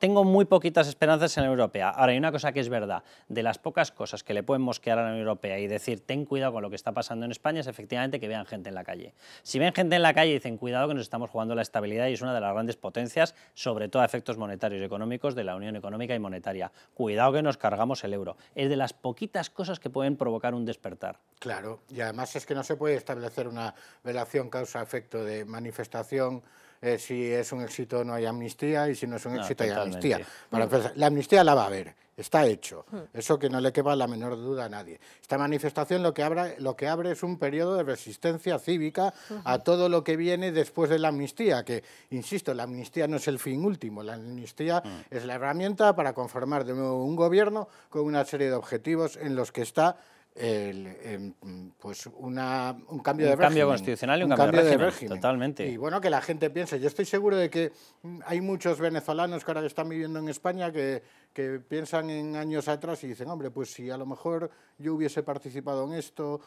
Tengo, muy poquitas esperanzas en la europea. Ahora, hay una cosa que es verdad. De las pocas cosas que le pueden mosquear a la Unión Europea y decir, ten cuidado con lo que está pasando en España, es efectivamente que vean gente en la calle. Si ven gente en la calle, dicen, cuidado que nos estamos jugando la estabilidad y es una de las grandes potencias, sobre todo a efectos monetarios y económicos, de la Unión Económica y Monetaria. Cuidado que nos cargamos el euro. Es de las poquitas cosas que pueden provocar un despertar. Claro, y además es que no se puede establecer una relación causa-efecto de manifestación eh, si es un éxito no hay amnistía y si no es un éxito hay amnistía. Mm. la amnistía la va a haber, está hecho. Mm. Eso que no le quepa la menor duda a nadie. Esta manifestación lo que, lo que abre es un periodo de resistencia cívica a todo lo que viene después de la amnistía, que, insisto, la amnistía no es el fin último, la amnistía mm. es la herramienta para conformar de nuevo un gobierno con una serie de objetivos en los que está pues un cambio de régimen. cambio constitucional y un, cambio, de, régimen, Totalmente. Y bueno, que la gente piense. Yo estoy seguro de que hay muchos venezolanos que ahora están viviendo en España que, que piensan en años atrás y dicen, hombre, pues si a lo mejor yo hubiese participado en esto,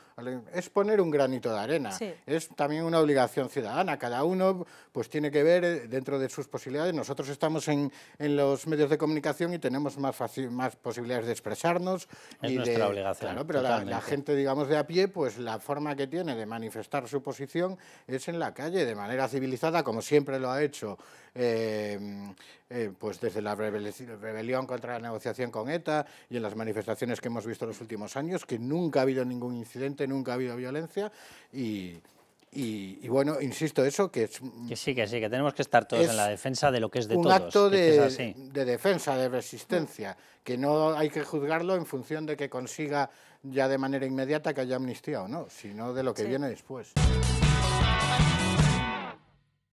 es poner un granito de arena. Es también una obligación ciudadana. Cada uno pues tiene que ver eh, dentro de sus posibilidades. Nosotros estamos en, en los medios de comunicación y tenemos más, más posibilidades de expresarnos. Es nuestra obligación. Claro, pero la, gente, digamos, de a pie, pues la forma que tiene de manifestar su posición es en la calle, de manera civilizada, como siempre lo ha hecho, em, eh, pues desde la rebelión contra la negociación con ETA y en las manifestaciones que hemos visto en los últimos años, que nunca ha habido ningún incidente, nunca ha habido violencia y y, bueno, insisto, eso que es... Que sí, que sí, que tenemos que estar todos en la defensa de lo que es de todos. Un acto de, defensa, de resistencia, que no hay que juzgarlo en función de que consiga ya de manera inmediata que haya amnistía o no, sino de lo que viene después.